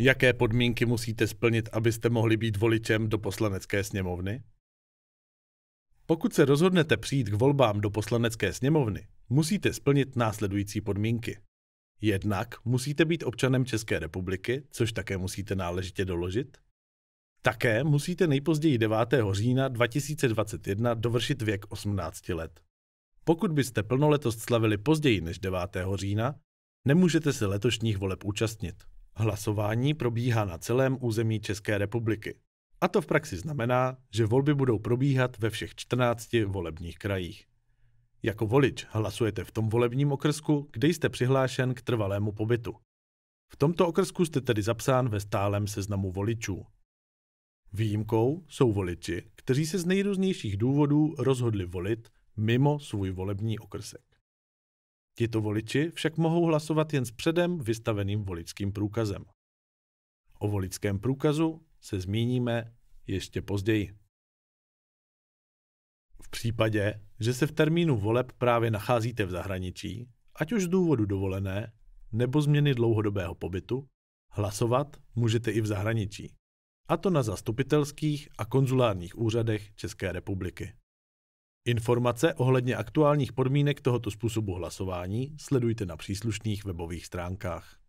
Jaké podmínky musíte splnit, abyste mohli být voličem do poslanecké sněmovny? Pokud se rozhodnete přijít k volbám do poslanecké sněmovny, musíte splnit následující podmínky. Jednak musíte být občanem České republiky, což také musíte náležitě doložit. Také musíte nejpozději 9. října 2021 dovršit věk 18 let. Pokud byste plnoletost slavili později než 9. října, nemůžete se letošních voleb účastnit. Hlasování probíhá na celém území České republiky. A to v praxi znamená, že volby budou probíhat ve všech 14 volebních krajích. Jako volič hlasujete v tom volebním okrsku, kde jste přihlášen k trvalému pobytu. V tomto okrsku jste tedy zapsán ve stálem seznamu voličů. Výjimkou jsou voliči, kteří se z nejrůznějších důvodů rozhodli volit mimo svůj volební okrsek. Tito voliči však mohou hlasovat jen s předem vystaveným voličským průkazem. O voličském průkazu se zmíníme ještě později. V případě, že se v termínu voleb právě nacházíte v zahraničí, ať už z důvodu dovolené nebo změny dlouhodobého pobytu, hlasovat můžete i v zahraničí. A to na zastupitelských a konzulárních úřadech České republiky. Informace ohledně aktuálních podmínek tohoto způsobu hlasování sledujte na příslušných webových stránkách.